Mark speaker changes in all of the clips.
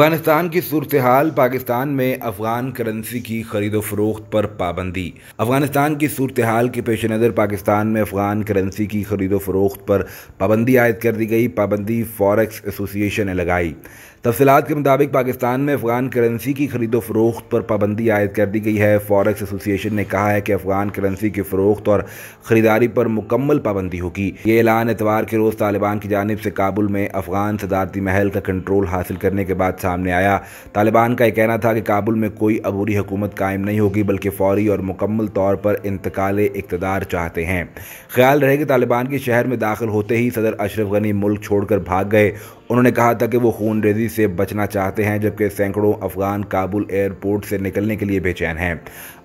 Speaker 1: अफगानिस्तान की सूरत हाल पाकिस्तान में अफगान करेंसी की खरीद फरोख्त पर पाबंदी अफगानिस्तान की सूरत हाल के पेश नज़र पाकिस्तान में अफगान करेंसी की खरीद फरोख्त पर पाबंदी आयद कर दी गई पाबंदी फॉरेक्स एसोसिएशन ने लगाई तफसलत के मुताबिक पाकिस्तान में अफगान करेंसी की खरीदो फरोख्त पर पाबंदी आयद कर दी गई है फॉरेक्स एसोसिएशन ने कहा है कि अफगान करेंसी की फरोख्त और खरीदारी पर मुकम्मल पाबंदी होगी ये ऐलान एतवार के रोज़ तालिबान की जानब से काबुल में अफगान सदारती महल का कंट्रोल हासिल करने के बाद सामने आया तालिबान का यह कहना था कि काबुल में कोई अबूरी हुकूमत कायम नहीं होगी बल्कि फौरी और मुकम्मल तौर पर इंतकाल इकतदार चाहते हैं ख्याल रहे कि तालिबान के शहर में दाखिल होते ही सदर अशरफ गनी मुल्क छोड़कर भाग गए उन्होंने कहा था कि वो खून रेजी से बचना चाहते हैं जबकि सैकड़ों अफगान काबुल एयरपोर्ट से निकलने के लिए बेचैन हैं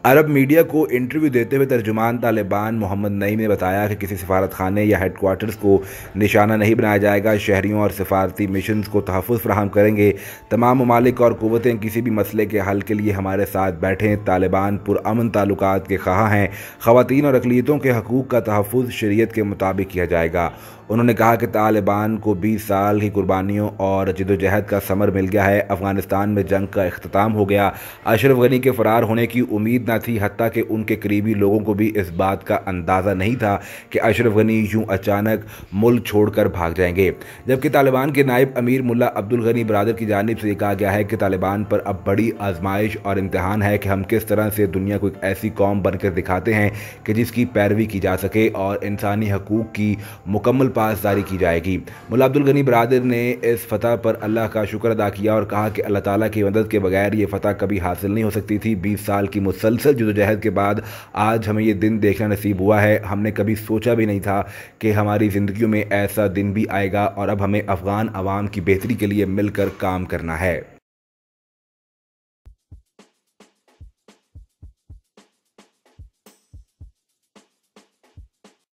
Speaker 1: अरब मीडिया को इंटरव्यू देते हुए तर्जुमान तालिबान मोहम्मद नईम ने बताया कि किसी सफारतखाने या हेडकोार्टर्स को निशाना नहीं बनाया जाएगा शहरीों और सफारती मिशन को तहफ़ फ्राहम करेंगे तमाम ममालिक और क़वतें किसी भी मसले के हल के लिए हमारे साथ बैठे तालिबान पुरान ताल्लुक के खा हैं ख़वान और अकलीतों के हकूक़ का तहफ़ शरीत के मुताबिक किया जाएगा उन्होंने कहा कि तालिबान को 20 साल की कुर्बानियों और जदोजहद का समर मिल गया है अफगानिस्तान में जंग का अख्ताम हो गया अशरफ गनी के फ़रार होने की उम्मीद न कहना थी हती कि उनके करीबी लोगों को भी इस बात का अंदाज़ा नहीं था कि अशरफ गनी यूँ अचानक मुल्क छोड़कर भाग जाएंगे जबकि तालिबान के नायब अमीर मुला अब्दुल गनी बरदर की जानब से कहा गया है कि तालिबान पर अब बड़ी आजमाइश और इम्तहान है कि हम किस तरह से दुनिया को एक ऐसी कौम बनकर दिखाते हैं कि जिसकी पैरवी की जा सके और इंसानी हकूक़ की मुकम्मल पासदारी की जाएगी मुला अब्दुल गनी बरदर ने इस फतह पर अल्लाह का शुक्र अदा किया और कहा कि अल्लाह ताली की मदद के बगैर ये फतह कभी हासिल नहीं हो सकती थी बीस साल की मुसलसल असल जदोजहद के बाद आज हमें ये दिन देखना नसीब हुआ है हमने कभी सोचा भी नहीं था कि हमारी ज़िंदगी में ऐसा दिन भी आएगा और अब हमें अफ़गान आवाम की बेहतरी के लिए मिलकर काम करना है